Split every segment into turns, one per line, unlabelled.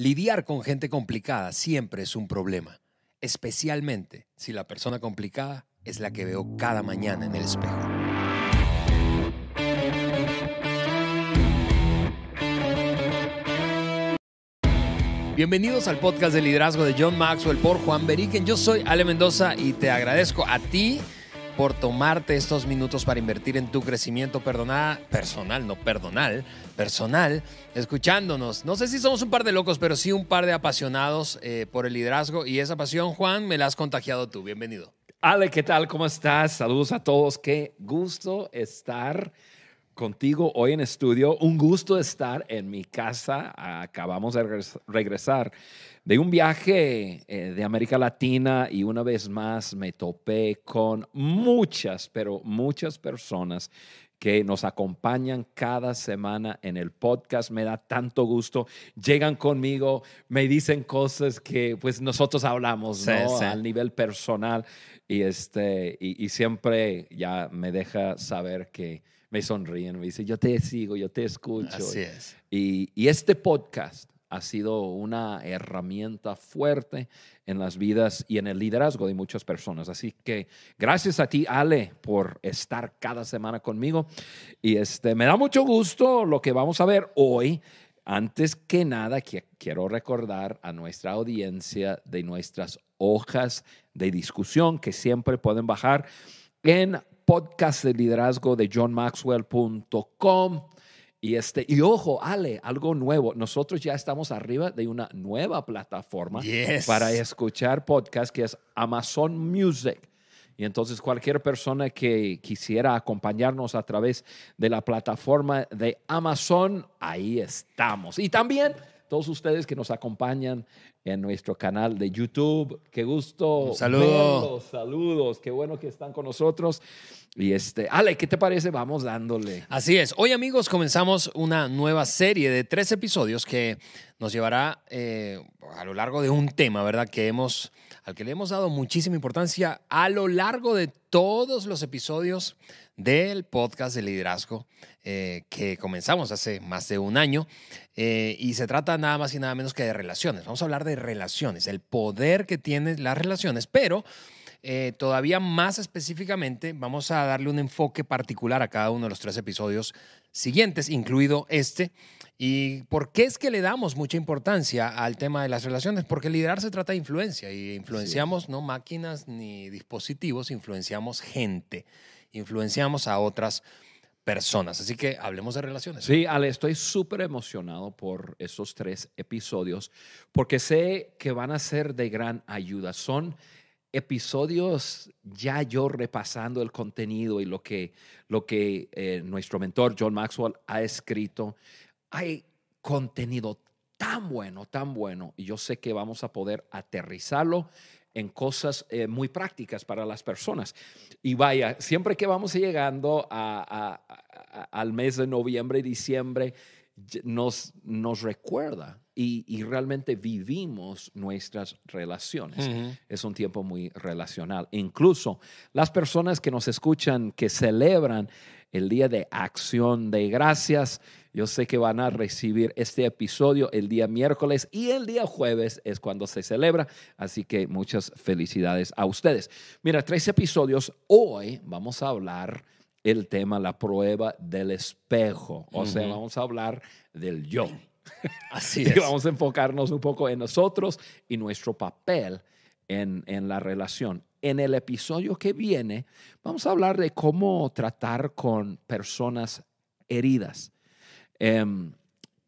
Lidiar con gente complicada siempre es un problema, especialmente si la persona complicada es la que veo cada mañana en el espejo. Bienvenidos al podcast de liderazgo de John Maxwell por Juan Beriken. Yo soy Ale Mendoza y te agradezco a ti por tomarte estos minutos para invertir en tu crecimiento perdonada personal, no perdonal, personal, escuchándonos. No sé si somos un par de locos, pero sí un par de apasionados eh, por el liderazgo y esa pasión, Juan, me la has contagiado tú.
Bienvenido. Ale, ¿qué tal? ¿Cómo estás? Saludos a todos. Qué gusto estar contigo hoy en estudio. Un gusto estar en mi casa. Acabamos de regresar de un viaje eh, de América Latina y una vez más me topé con muchas, pero muchas personas que nos acompañan cada semana en el podcast. Me da tanto gusto. Llegan conmigo, me dicen cosas que pues nosotros hablamos al nivel personal y, este, y, siempre ya me deja saber que me sonríen, me dicen, yo te sigo, yo te escucho. Así es. Y, y este podcast ha sido una herramienta fuerte en las vidas y en el liderazgo de muchas personas. Así que gracias a ti, Ale, por estar cada semana conmigo. Y este, me da mucho gusto lo que vamos a ver hoy. Antes que nada, quiero recordar a nuestra audiencia de nuestras hojas de discusión que siempre pueden bajar en podcast de liderazgo de johnmaxwell.com y, este, y ojo, Ale, algo nuevo. Nosotros ya estamos arriba de una nueva plataforma para escuchar podcast que es Amazon Music. Y entonces cualquier persona que quisiera acompañarnos a través de la plataforma de Amazon, ahí estamos. Y también todos ustedes que nos acompañan en nuestro canal de YouTube. Qué gusto. Saludos. Saludos. Qué bueno que están con nosotros. Y este, Ale, ¿qué te parece? Vamos dándole.
Así es. Hoy, amigos, comenzamos una nueva serie de tres episodios que nos llevará eh, a lo largo de un tema, ¿verdad? Que hemos, al que le hemos dado muchísima importancia a lo largo de todos los episodios del podcast de liderazgo eh, que comenzamos hace más de un año eh, y se trata nada más y nada menos que de relaciones. Vamos a hablar de relaciones, el poder que tienen las relaciones, pero eh, todavía más específicamente vamos a darle un enfoque particular a cada uno de los tres episodios siguientes, incluido este. ¿Y por qué es que le damos mucha importancia al tema de las relaciones? Porque liderar se trata de influencia y influenciamos no máquinas ni dispositivos, influenciamos gente influenciamos a otras
personas. Así que hablemos de relaciones. Sí, Ale, estoy súper emocionado por esos tres episodios porque sé que van a ser de gran ayuda. Son episodios ya yo repasando el contenido y lo que, lo que eh, nuestro mentor John Maxwell ha escrito. Hay contenido tan bueno, tan bueno, y yo sé que vamos a poder aterrizarlo en cosas eh, muy prácticas para las personas. Y vaya, siempre que vamos llegando al mes de noviembre y diciembre, nos, nos recuerda y, realmente vivimos nuestras relaciones. Es un tiempo muy relacional. Incluso las personas que nos escuchan, que celebran el Día de Acción de Gracias, yo sé que van a recibir este episodio el día miércoles y el día jueves es cuando se celebra. Así que muchas felicidades a ustedes. Mira, tres episodios. Hoy vamos a hablar el tema, la prueba del espejo. O sea, vamos a hablar del yo. Así es. vamos a enfocarnos un poco en nosotros y nuestro papel en, en, la relación. En el episodio que viene, vamos a hablar de cómo tratar con personas heridas. Em,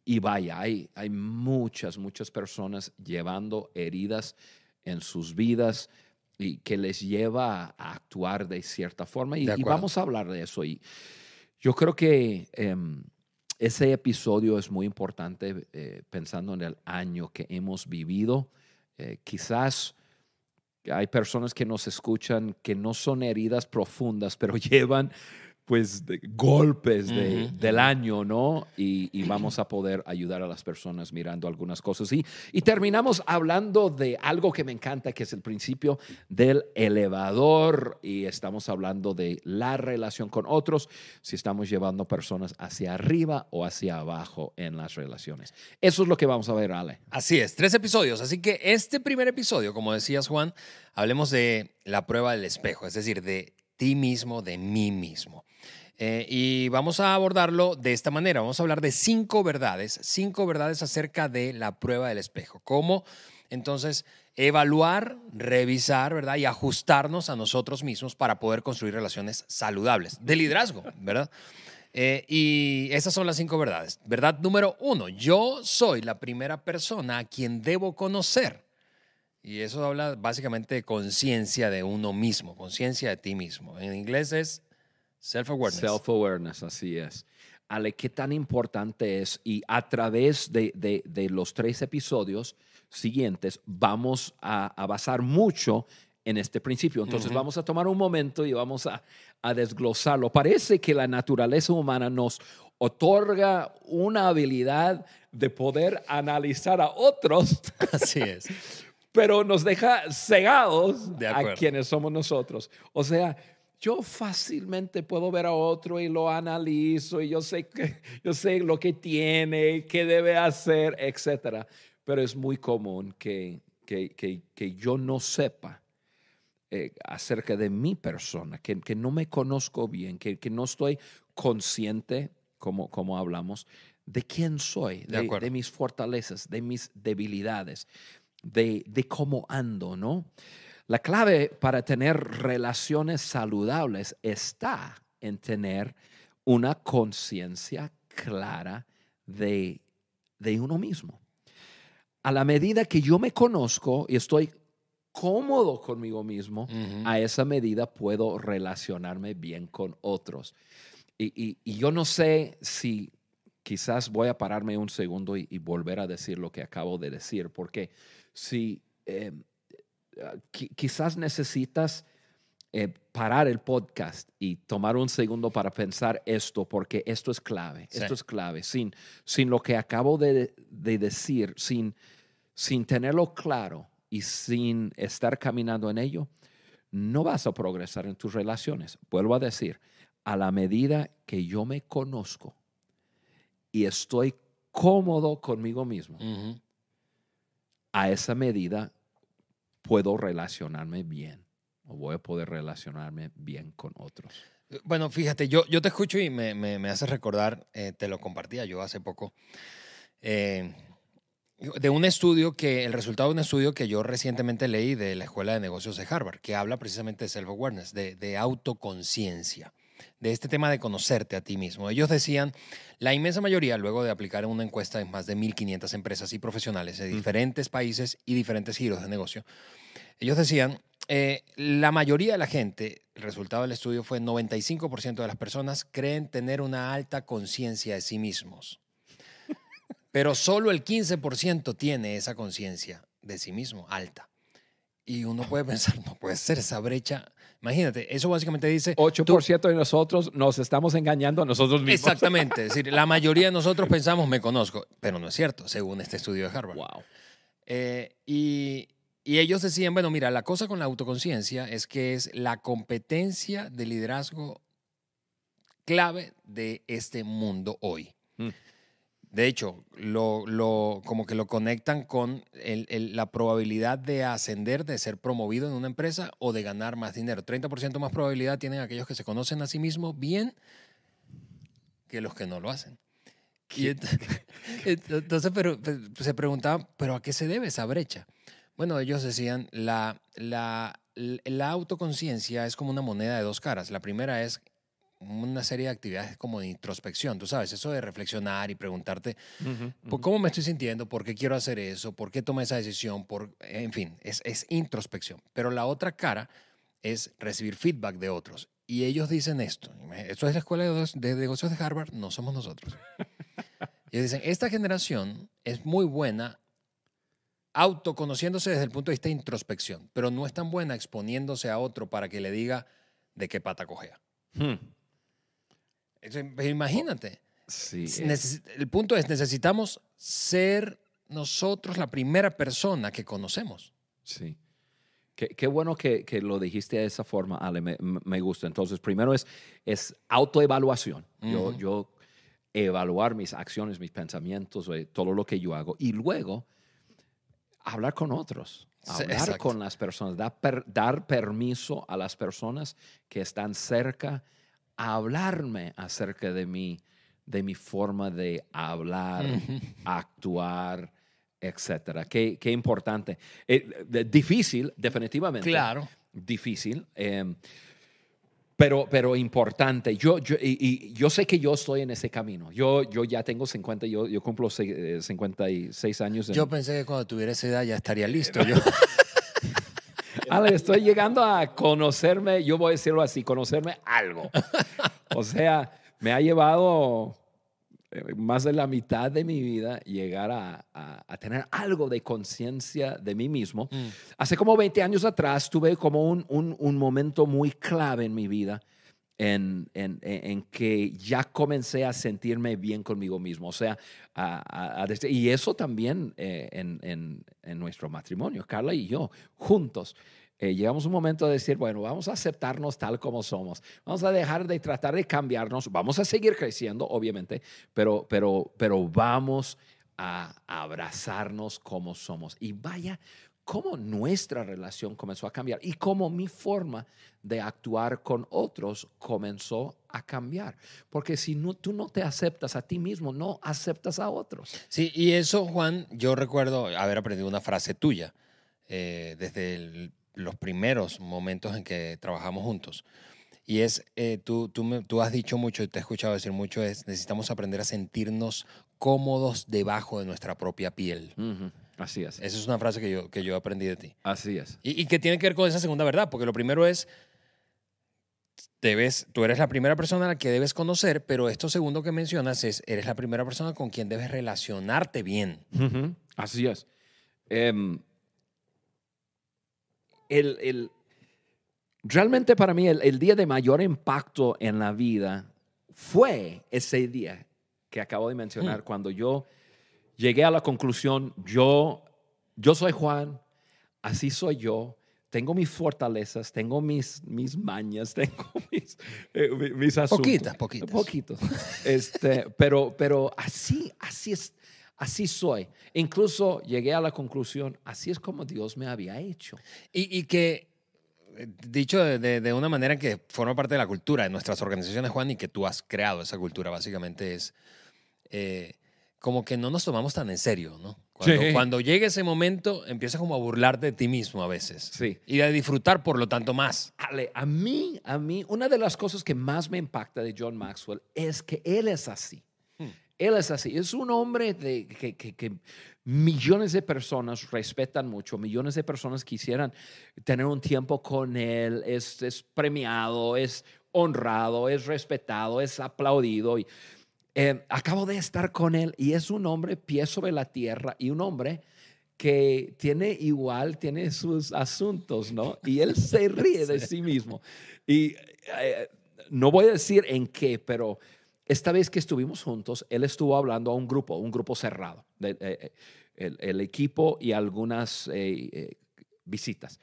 y vaya, hay, hay muchas, muchas personas llevando heridas en sus vidas y que les lleva a actuar de cierta forma. Y, vamos a hablar de eso. Y yo creo que em, ese episodio es muy importante eh, pensando en el año que hemos vivido. Eh, quizás hay personas que nos escuchan que no son heridas profundas, pero llevan pues de golpes del año, ¿no? Y, vamos a poder ayudar a las personas mirando algunas cosas. Y, y terminamos hablando de algo que me encanta, que es el principio del elevador. Y estamos hablando de la relación con otros, si estamos llevando personas hacia arriba o hacia abajo en las relaciones. Eso es lo que vamos a ver, Ale.
Así es, tres episodios. Así que este primer episodio, como decías, Juan, hablemos de la prueba del espejo, es decir, de ti mismo, de mí mismo. Eh, y vamos a abordarlo de esta manera. Vamos a hablar de cinco verdades, cinco verdades acerca de la prueba del espejo. ¿Cómo? Entonces, evaluar, revisar, ¿verdad? Y ajustarnos a nosotros mismos para poder construir relaciones saludables, de liderazgo, ¿verdad? Eh, y esas son las cinco verdades. Verdad número uno, yo soy la primera persona a quien debo conocer. Y eso habla básicamente de conciencia de uno
mismo, conciencia de ti mismo. En inglés es Self-awareness. Self-awareness, así es. Ale, ¿qué tan importante es? Y a través de, de, los tres episodios siguientes vamos a, basar mucho en este principio. Entonces vamos a tomar un momento y vamos a, a, desglosarlo. Parece que la naturaleza humana nos otorga una habilidad de poder analizar a otros. Así es. pero nos deja cegados a quienes somos nosotros. O sea, yo fácilmente puedo ver a otro y lo analizo y yo sé, que, yo sé lo que tiene, qué debe hacer, etc. Pero es muy común que, que, que, yo no sepa eh, acerca de mi persona, que, que no me conozco bien, que, que no estoy consciente, como, como hablamos, de quién soy, de, de mis fortalezas, de mis debilidades, de, de cómo ando, ¿no? La clave para tener relaciones saludables está en tener una conciencia clara de, uno mismo. A la medida que yo me conozco y estoy cómodo conmigo mismo, a esa medida puedo relacionarme bien con otros. Y, yo no sé si quizás voy a pararme un segundo y, volver a decir lo que acabo de decir, porque si em, Ah, quizás necesitas eh, parar el podcast y tomar un segundo para pensar esto, porque esto es clave, esto es clave. Sin, sin lo que acabo de, decir, sin, sin tenerlo claro y sin estar caminando en ello, no vas a progresar en tus relaciones. Vuelvo a decir, a la medida que yo me conozco y estoy cómodo conmigo mismo, a esa medida puedo relacionarme bien o voy a poder relacionarme bien con otros.
Bueno, fíjate, yo, yo te escucho y me, me, me hace recordar, eh, te lo compartía yo hace poco, eh, de un estudio que, el resultado de un estudio que yo recientemente leí de la Escuela de Negocios de Harvard, que habla precisamente de self-awareness, de, de autoconciencia de este tema de conocerte a ti mismo. Ellos decían, la inmensa mayoría, luego de aplicar una encuesta en más de 1.500 empresas y profesionales de diferentes países y diferentes giros de negocio, ellos decían, eh, la mayoría de la gente, el resultado del estudio fue 95% de las personas creen tener una alta conciencia de sí mismos, pero solo el 15% tiene esa conciencia de sí mismo alta. Y uno puede pensar, no puede ser esa brecha Imagínate, eso básicamente dice... 8% de nosotros nos estamos engañando a nosotros mismos. Exactamente, es decir, la mayoría de nosotros pensamos, me conozco, pero no es cierto, según este estudio de Harvard. Wow. Eh, y, y ellos decían, bueno, mira, la cosa con la autoconciencia es que es la competencia de liderazgo clave de este mundo hoy. Mm. De hecho, como que lo conectan con la probabilidad de ascender, de ser promovido en una empresa o de ganar más dinero. 30% más probabilidad tienen aquellos que se conocen a sí mismos bien que los que no lo hacen. entonces, pero, pues, se preguntaba, ¿pero a qué se debe esa brecha? Bueno, ellos decían, la autoconciencia es como una moneda de dos caras. La primera es una serie de actividades como de introspección, tú sabes, eso de reflexionar y preguntarte cómo me estoy sintiendo, por qué quiero hacer eso, por qué tomé esa decisión, por, en fin, es, introspección. Pero la otra cara es recibir feedback de otros. Y ellos dicen esto, esto es la Escuela de Negocios de Harvard, no somos nosotros. Y dicen, esta generación es muy buena autoconociéndose desde el punto de vista de introspección, pero no es tan buena exponiéndose a otro para que le diga de qué pata cojea. Hmm. Pues, imagínate. Sí, El punto es, necesitamos ser nosotros la primera persona que conocemos.
Sí. Qué, bueno que, lo dijiste de esa forma, Ale, me, gusta. Entonces, primero es, es autoevaluación. yo, evaluar mis acciones, mis pensamientos, eh, todo lo que yo hago. Y luego, hablar con otros, hablar con las personas, dar, dar permiso a las personas que están cerca hablarme acerca de mí, de mi forma de hablar, actuar, etcétera. Qué, importante. Eh, difícil, definitivamente. Claro. Difícil. Em, pero, pero importante. Yo, yo, y, yo sé que yo estoy en ese camino. Yo, yo ya tengo 50, yo, cumplo 56 eh, años. Yo pensé que cuando tuviera esa edad ya estaría listo. yo. estoy llegando a conocerme, yo voy a decirlo así, conocerme algo. O sea, me ha llevado eh, más de la mitad de mi vida llegar a, tener algo de conciencia de mí mismo. Mm. Hace como 20 años atrás tuve como un, un, momento muy clave en mi vida en, en, que ya comencé a sentirme bien conmigo mismo. O sea, y eso también eh, en, en, nuestro matrimonio, Carla y yo, juntos eh, llegamos un momento de decir, bueno, vamos a aceptarnos tal como somos, vamos a dejar de tratar de cambiarnos, vamos a seguir creciendo, obviamente, pero, pero, pero vamos a abrazarnos como somos. Y vaya cómo nuestra relación comenzó a cambiar y cómo mi forma de actuar con otros comenzó a cambiar. Porque si no, tú no te aceptas a ti mismo, no aceptas a otros.
Sí, y eso, Juan, yo recuerdo haber aprendido una frase tuya eh, desde el los primeros momentos en que trabajamos juntos. Y es, eh, tú, tú, tú, has dicho mucho, y te he escuchado decir mucho, es necesitamos aprender a sentirnos cómodos debajo de nuestra propia piel. Así es. Esa es una frase que yo, que yo aprendí de ti. Así es. Y, y, que tiene que ver con esa segunda verdad, porque lo primero es, debes, tú eres la primera persona a la que debes conocer, pero esto segundo que mencionas es, eres la primera persona con quien debes relacionarte bien.
Así es. Em, el, realmente para mí el, día de mayor impacto en la vida fue ese día que acabo de mencionar, hmm. cuando yo llegué a la conclusión, yo, yo soy Juan, así soy yo, tengo mis fortalezas, tengo mis, mis mañas, tengo mis, eh, mis asuntos. Poquitas, poquitas. Poquitos. Este, pero, pero así, así es, Así soy. Incluso llegué a la conclusión, así es como Dios me había hecho. Y, que, eh, dicho
de, una manera que forma parte de la cultura de nuestras organizaciones, Juan, y que tú has creado esa cultura, básicamente es eh, como que no nos tomamos tan en serio, ¿no? Cuando, llega ese momento, empiezas como a burlarte de ti mismo a veces. Sí. Y a disfrutar, por lo tanto, más.
Ale, a mí, a mí, una de las cosas que más me impacta de John Maxwell es que él es así. Él es así, es un hombre de, que, millones de personas respetan mucho, millones de personas quisieran tener un tiempo con él, es, premiado, es honrado, es respetado, es aplaudido. Y, eh, acabo de estar con él y es un hombre pie sobre la tierra y un hombre que tiene igual, tiene sus asuntos, ¿no? Y él se ríe de sí mismo. Y eh, no voy a decir en qué, pero esta vez que estuvimos juntos, él estuvo hablando a un grupo, un grupo cerrado, eh, eh, el, equipo y algunas eh, visitas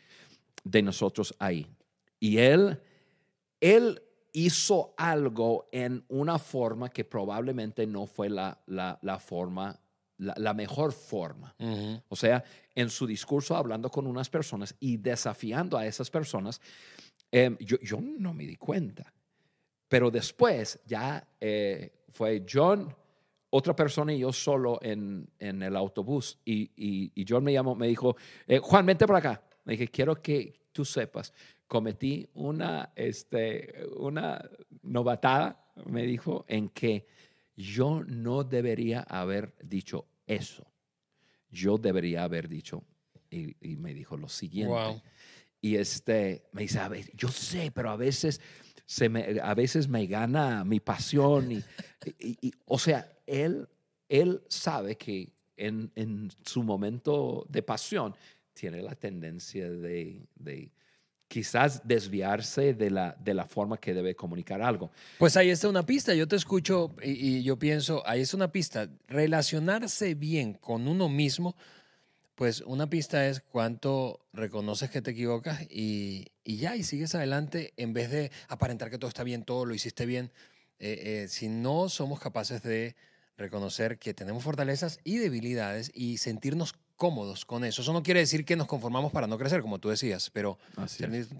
de nosotros ahí. Y él, él hizo algo en una forma que probablemente no fue la, forma la, mejor forma. O sea, en su discurso hablando con unas personas y desafiando a esas personas, em, yo, no me di cuenta. Pero después ya eh, fue John, otra persona y yo solo en, en el autobús. Y, y, John me llamó, me dijo, eh, Juan, vente por acá. Me dije, quiero que tú sepas, cometí una, este, una novatada, me dijo, en que yo no debería haber dicho eso. Yo debería haber dicho, y, me dijo lo siguiente. Y este, me dice, a ver, yo sé, pero a veces se a veces me gana mi pasión. Y, o sea, él, él sabe que en, su momento de pasión tiene la tendencia de, quizás desviarse de la, de la forma que debe comunicar algo. Pues ahí está una pista, yo te escucho y,
y, yo pienso, ahí está una pista, relacionarse bien con uno mismo, pues una pista es cuánto reconoces que te equivocas y, y ya, y sigues adelante en vez de aparentar que todo está bien, todo lo hiciste bien. Eh, eh, si no somos capaces de reconocer que tenemos fortalezas y debilidades y sentirnos cómodos con eso. Eso no quiere decir que nos conformamos para no crecer, como tú decías, pero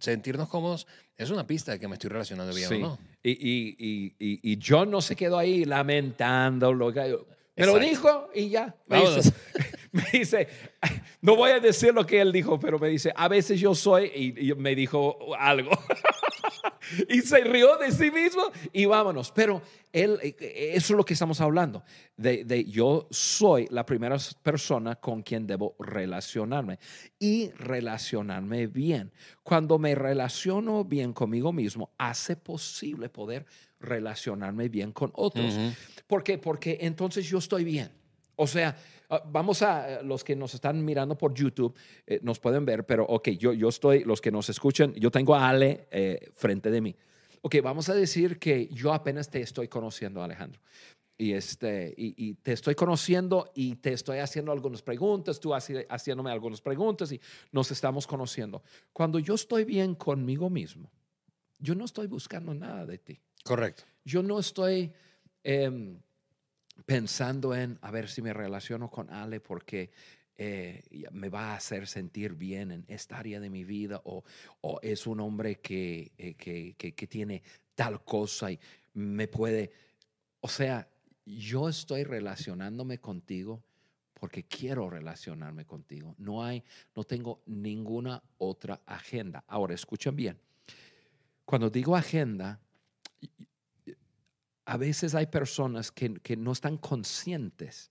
sentirnos cómodos
es una pista de que me estoy relacionando bien o no. Y, y, y, y, yo no se quedó ahí lamentando. Lo que... Me lo dijo y ya. Vamos me dice, no voy a decir lo que él dijo, pero me dice, a veces yo soy, y, me dijo algo. y se rió de sí mismo y vámonos. Pero él, eh, eh, eso es lo que estamos hablando, de, yo soy la primera persona con quien debo relacionarme y relacionarme bien. Cuando me relaciono bien conmigo mismo, hace posible poder relacionarme bien con otros. ¿Por qué? Porque entonces yo estoy bien. O sea, Ah, vamos a eh, los que nos están mirando por YouTube, eh, nos pueden ver, pero ok, yo, yo estoy, los que nos escuchan, yo tengo a Ale eh, frente de mí. Ok, vamos a decir que yo apenas te estoy conociendo, Alejandro. Y, este, y, te estoy conociendo y te estoy haciendo algunas preguntas, tú haciéndome algunas preguntas y nos estamos conociendo. Cuando yo estoy bien conmigo mismo, yo no estoy buscando nada de ti. Correcto. Yo no estoy em, pensando en a ver si me relaciono con Ale porque eh, me va a hacer sentir bien en esta área de mi vida o, es un hombre eh, que, que, tiene tal cosa y me puede... O sea, yo estoy relacionándome contigo porque quiero relacionarme contigo. No hay, no tengo ninguna otra agenda. Ahora, escuchen bien. Cuando digo agenda, a veces hay personas que, no están conscientes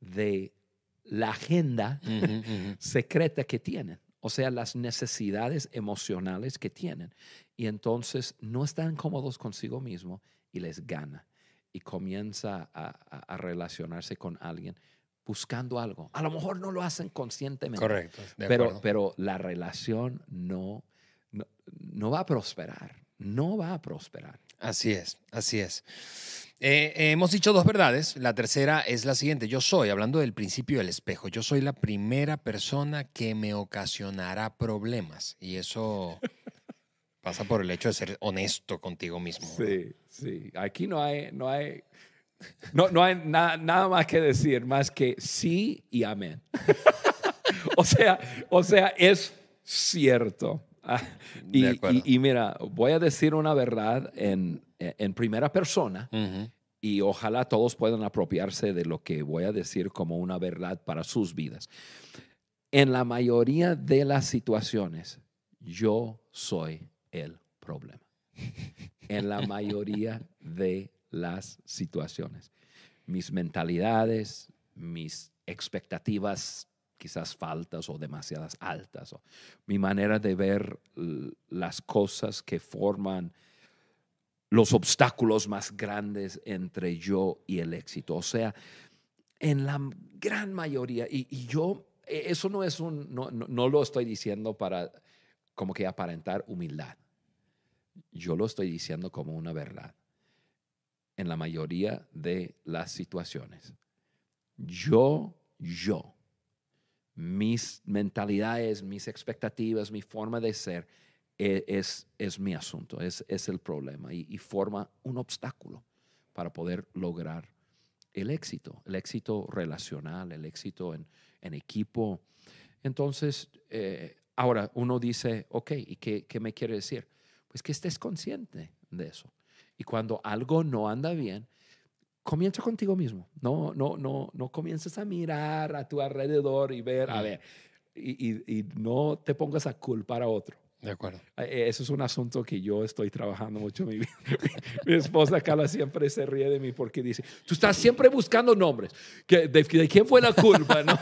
de la agenda secreta que tienen, o sea, las necesidades emocionales que tienen. Y entonces no están cómodos consigo mismo y les gana y comienza a, relacionarse con alguien buscando algo. A lo mejor no lo hacen conscientemente. Correcto. pero, la relación no va a prosperar no va a prosperar.
Así es, así es. Eh, eh, hemos dicho dos verdades. La tercera es la siguiente. Yo soy, hablando del principio del espejo, yo soy la primera persona que me ocasionará problemas. Y eso pasa por el hecho de ser honesto contigo mismo. Sí,
sí. Aquí no hay, no hay, no, no hay nada más que decir, más que sí y amén. o, sea, o sea, es cierto. Ah, y, mira, voy a decir una verdad en, primera persona y ojalá todos puedan apropiarse de lo que voy a decir como una verdad para sus vidas. En la mayoría de las situaciones, yo soy el problema. en la mayoría de las situaciones. Mis mentalidades, mis expectativas quizás faltas o demasiadas altas. O mi manera de ver las cosas que forman los obstáculos más grandes entre yo y el éxito. O sea, en la gran mayoría, y, yo, e, eso no es un, no, no lo estoy diciendo para como que aparentar humildad. Yo lo estoy diciendo como una verdad. En la mayoría de las situaciones, yo, yo, mis mentalidades, mis expectativas, mi forma de ser, e, es, mi asunto, es, el problema y, forma un obstáculo para poder lograr el éxito, el éxito relacional, el éxito en, equipo. Entonces, eh, ahora uno dice, ok, ¿y qué, qué me quiere decir? Pues que estés consciente de eso. Y cuando algo no anda bien, comienza contigo mismo. No, no, no, no comiences a mirar a tu alrededor y ver, a mm. ver, y, no te pongas a culpar a otro. De acuerdo. Eh, eh, eso es un asunto que yo estoy trabajando mucho mi esposa Carla siempre se ríe de mí porque dice, tú estás siempre buscando nombres. ¿De, de quién fue la culpa? ¿no?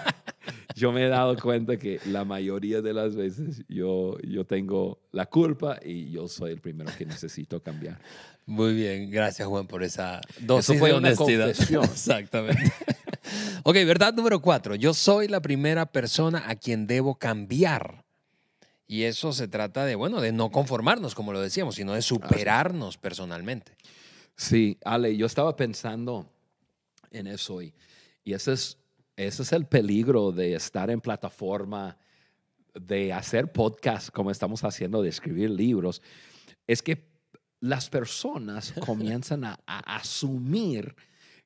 yo me he dado cuenta que la mayoría de las veces yo, yo tengo la culpa y yo soy el primero que necesito cambiar. Muy bien, gracias Juan por esa dosis fue de honestidad.
Exactamente. ok, verdad número cuatro. Yo soy la primera persona a quien debo cambiar. Y eso se trata de, bueno, de no conformarnos, como
lo decíamos, sino de superarnos personalmente. Sí, Ale, yo estaba pensando en eso hoy. Y eso es ese es el peligro de estar en plataforma, de hacer podcast como estamos haciendo, de escribir libros. Es que las personas comienzan a, asumir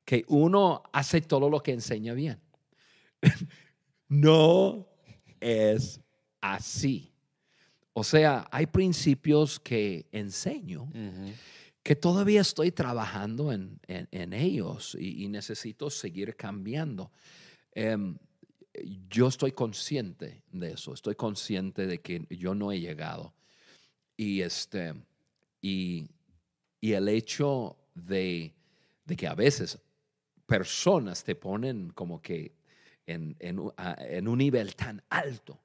que uno hace todo lo que enseña bien. no es así. O sea, hay principios que enseño que todavía estoy trabajando en, ellos y, necesito seguir cambiando. Em, yo estoy consciente de eso, estoy consciente de que yo no he llegado. Y, este, y, el hecho de, que a veces personas te ponen como que en, un nivel tan alto,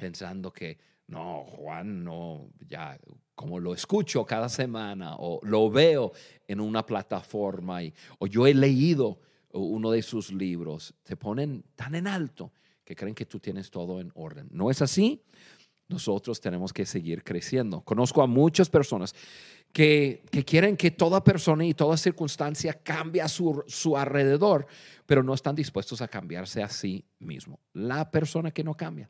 pensando que, no, Juan, no, ya, como lo escucho cada semana o lo veo en una plataforma y, o yo he leído uno de sus libros, te ponen tan en alto que creen que tú tienes todo en orden. No es así. Nosotros tenemos que seguir creciendo. Conozco a muchas personas que, quieren que toda persona y toda circunstancia cambie a su, su alrededor, pero no están dispuestos a cambiarse a sí mismo. La persona que no cambia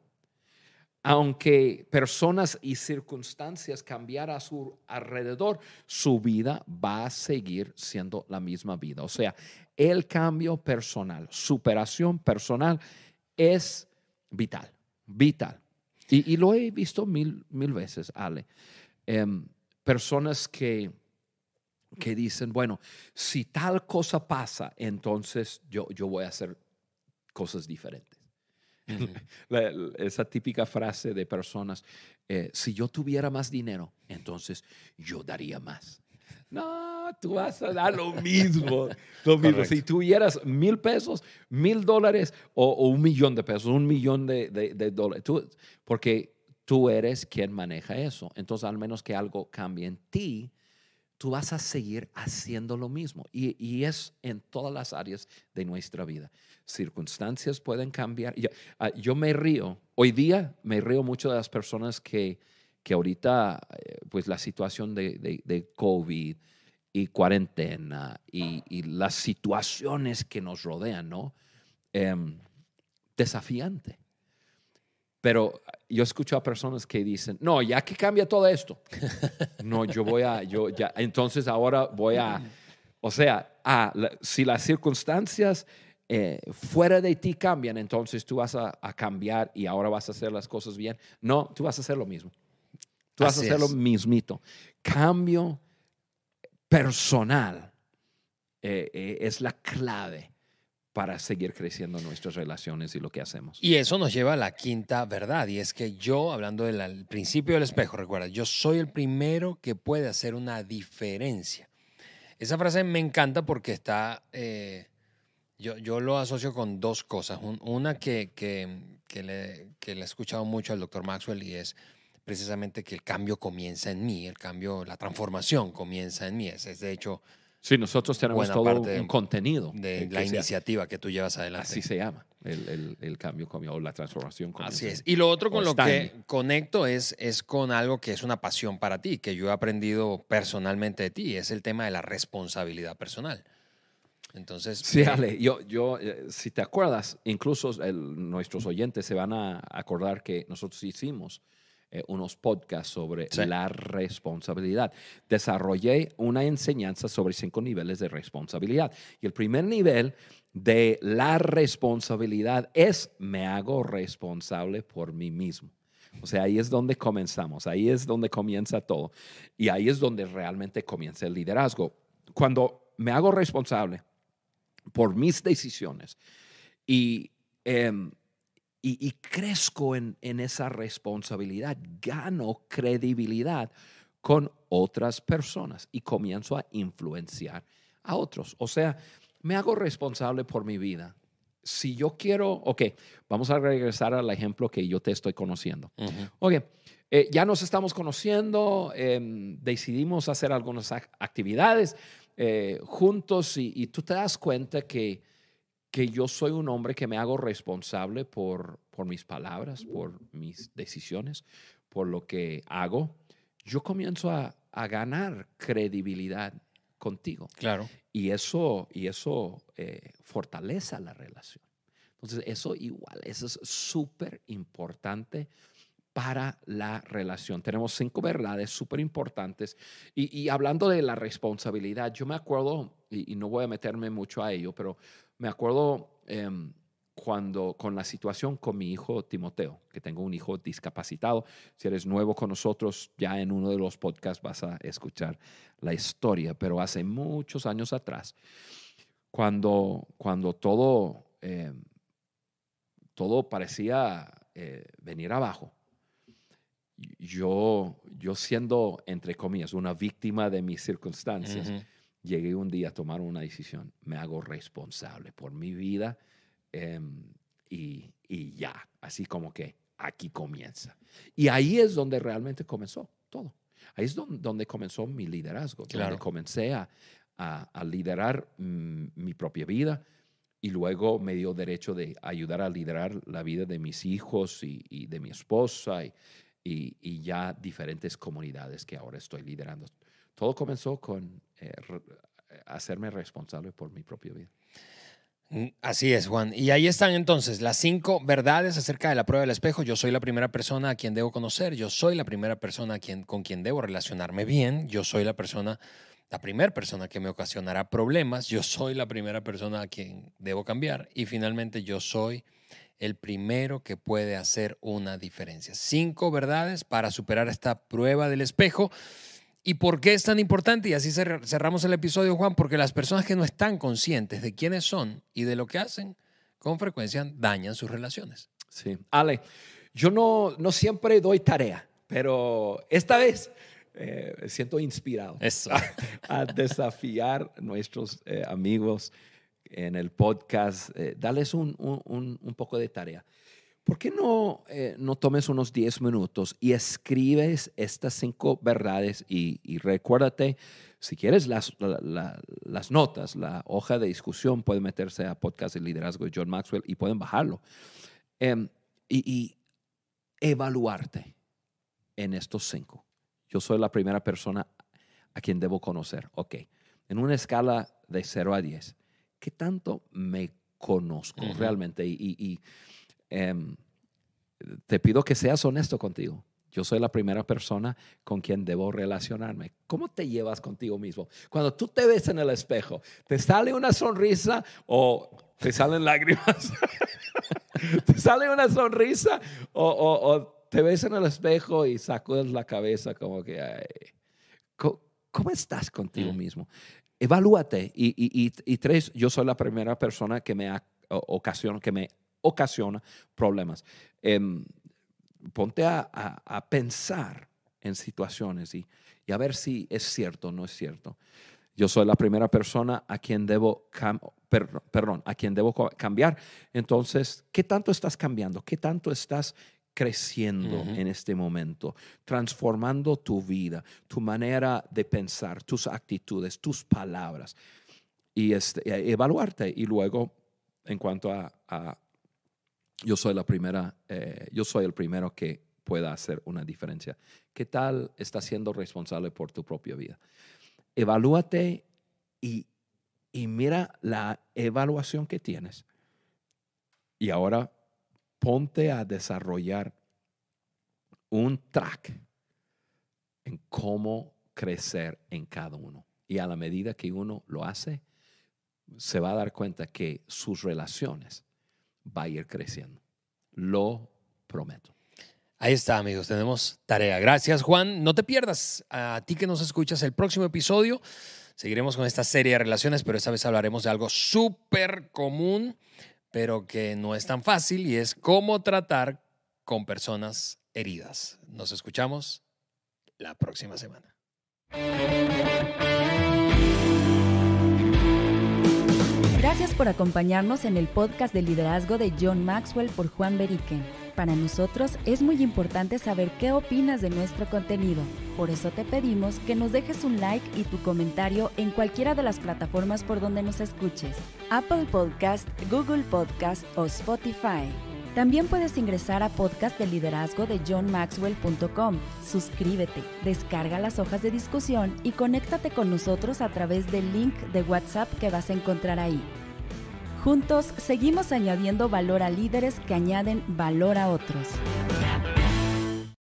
aunque personas y circunstancias cambiaran a su alrededor, su vida va a seguir siendo la misma vida. O sea, el cambio personal, superación personal es vital, vital. Y, lo he visto mil, veces, Ale. Em, personas que, que dicen, bueno, si tal cosa pasa, entonces yo, yo voy a hacer cosas diferentes esa típica frase de personas, eh, si yo tuviera más dinero, entonces yo daría más. No, tú vas a dar lo mismo. lo mismo. Si tuvieras mil pesos, mil dólares o, un millón de pesos, un millón de, dólares, porque tú eres quien maneja eso. Entonces, al menos que algo cambie en ti, tú vas a seguir haciendo lo mismo. Y, es en todas las áreas de nuestra vida. Circunstancias pueden cambiar. Ah, yo, me río, hoy día me río mucho de las personas que, que ahorita, eh, pues la situación de, COVID y cuarentena y, las situaciones que nos rodean, ¿no? Em, desafiante. Pero yo escucho a personas que dicen, no, ya que cambia todo esto, no, yo voy a, yo ya, entonces ahora voy a, o sea, si las circunstancias eh, fuera de ti cambian, entonces tú vas a, cambiar y ahora vas a hacer las cosas bien. No, tú vas a hacer lo mismo. Tú vas a hacer lo mismito. Cambio personal eh, eh, es la clave para seguir creciendo nuestras relaciones y lo que hacemos. Y eso nos lleva a la
quinta verdad, y es que yo, hablando del principio del espejo, recuerda, yo soy el primero que puede hacer una diferencia. Esa frase me encanta porque está, eh, yo, yo, lo asocio con dos cosas. una que, que, le, he escuchado mucho al doctor Maxwell y es precisamente que el cambio comienza en mí, el cambio, la transformación comienza en mí. Es, es de hecho
Sí, nosotros tenemos todo un contenido.
De la iniciativa que tú llevas adelante. Así se llama
el, el, cambio o la transformación. Así es. Y lo otro con lo que
conecto es, es con algo que es una pasión para ti, que yo he aprendido personalmente de ti, es el tema de la responsabilidad personal. Entonces. Sí, eh, Ale,
yo, yo eh, si te acuerdas, incluso nuestros oyentes se van a acordar que nosotros hicimos eh, unos podcasts sobre la responsabilidad. Desarrollé una enseñanza sobre cinco niveles de responsabilidad. Y el primer nivel de la responsabilidad es me hago responsable por mí mismo. O sea, ahí es donde comenzamos, ahí es donde comienza todo y ahí es donde realmente comienza el liderazgo. Cuando me hago responsable por mis decisiones y em, y, crezco en, esa responsabilidad, gano credibilidad con otras personas y comienzo a influenciar a otros. O sea, me hago responsable por mi vida. Si yo quiero, ok, vamos a regresar al ejemplo que yo te estoy conociendo. Uh ya nos estamos conociendo, em, decidimos hacer algunas actividades eh, juntos y, tú te das cuenta que que yo soy un hombre que me hago responsable por, por mis palabras, por mis decisiones, por lo que hago, yo comienzo a, ganar credibilidad contigo. Claro. Y eso, y eso eh, fortaleza la relación. Entonces, eso igual, eso es súper importante para la relación. Tenemos cinco verdades súper importantes. Y, hablando de la responsabilidad, yo me acuerdo, y, no voy a meterme mucho a ello, pero me acuerdo em, cuando con la situación con mi hijo Timoteo, que tengo un hijo discapacitado. Si eres nuevo con nosotros, ya en uno de los podcasts vas a escuchar la historia, pero hace muchos años atrás, cuando, cuando todo, em, todo parecía eh, venir abajo, yo, yo siendo, entre comillas, una víctima de mis circunstancias, llegué un día a tomar una decisión. Me hago responsable por mi vida em, y, ya, así como que aquí comienza. Y ahí es donde realmente comenzó todo. Ahí es donde, comenzó mi liderazgo, claro. donde comencé a, liderar mm, mi propia vida y luego me dio derecho de ayudar a liderar la vida de mis hijos y, de mi esposa y, y, y ya diferentes comunidades que ahora estoy liderando todo comenzó con eh, hacerme responsable por mi propia vida.
Mm, así es, Juan. Y ahí están entonces las cinco verdades acerca de la prueba del espejo. Yo soy la primera persona a quien debo conocer, yo soy la primera persona quien, con quien debo relacionarme bien, yo soy la persona, la primera persona que me ocasionará problemas, yo soy la primera persona a quien debo cambiar y finalmente yo soy el primero que puede hacer una diferencia. Cinco verdades para superar esta prueba del espejo. ¿Y por qué es tan importante? Y así cerramos el episodio, Juan, porque las personas que no están conscientes de quiénes son y de lo que hacen, con frecuencia dañan sus relaciones. Sí. Ale,
yo no, no siempre doy tarea, pero esta vez eh, siento inspirado a A, a, desafiar nuestros eh, amigos en el podcast, eh, darles un, un, poco de tarea. ¿por qué no, eh, no tomes unos 10 minutos y escribes estas cinco verdades y, recuérdate, si quieres las, las notas, la hoja de discusión, pueden meterse a podcast de liderazgo de John Maxwell y pueden bajarlo. Em, y, evaluarte en estos cinco. Yo soy la primera persona a quien debo conocer. Ok, en una escala de 0 a 10, ¿qué tanto me conozco realmente? y, Em, te pido que seas honesto contigo. Yo soy la primera persona con quien debo relacionarme. ¿Cómo te llevas contigo mismo? Cuando tú te ves en el espejo, ¿te sale una sonrisa o te salen lágrimas? ¿Te sale una sonrisa o, te ves en el espejo y sacudes la cabeza como que, ay, ¿cómo, estás contigo mm. mismo? Evalúate. Y, tres, yo soy la primera persona que me ha, ocasión, que me ocasiona problemas. Em, ponte a, a, pensar en situaciones y, y, a ver si es cierto o no es cierto. Yo soy la primera persona a quien debo, perdón, a quien debo cambiar. Entonces, ¿qué tanto estás cambiando? ¿Qué tanto estás creciendo en este momento, transformando tu vida, tu manera de pensar, tus actitudes, tus palabras y este, evaluarte. Y luego, en cuanto a, yo soy la primera, eh, yo soy el primero que pueda hacer una diferencia. ¿Qué tal está siendo responsable por tu propia vida? Evalúate y, y mira la evaluación que tienes. Y ahora ponte a desarrollar un track en cómo crecer en cada uno. Y a la medida que uno lo hace, se va a dar cuenta que sus relaciones va a ir creciendo. Lo
prometo. Ahí está, amigos, tenemos tarea. Gracias, Juan. No te pierdas a ti que nos escuchas el próximo episodio. Seguiremos con esta serie de relaciones, pero esta vez hablaremos de algo súper común, pero que no es tan fácil y es cómo tratar con personas heridas. Nos escuchamos la próxima semana. Gracias por acompañarnos en el podcast de liderazgo de John Maxwell por Juan Beriken. Para nosotros es muy importante saber qué opinas de nuestro contenido. Por eso te pedimos que nos dejes un like y tu comentario en cualquiera de las plataformas por donde nos escuches. Apple Podcast, Google Podcast o Spotify. También puedes ingresar a podcast del liderazgo de johnmaxwell.com. Suscríbete, descarga las hojas de discusión y conéctate con nosotros a través del link de WhatsApp que vas a encontrar ahí.
Juntos seguimos añadiendo valor a líderes que añaden valor a otros.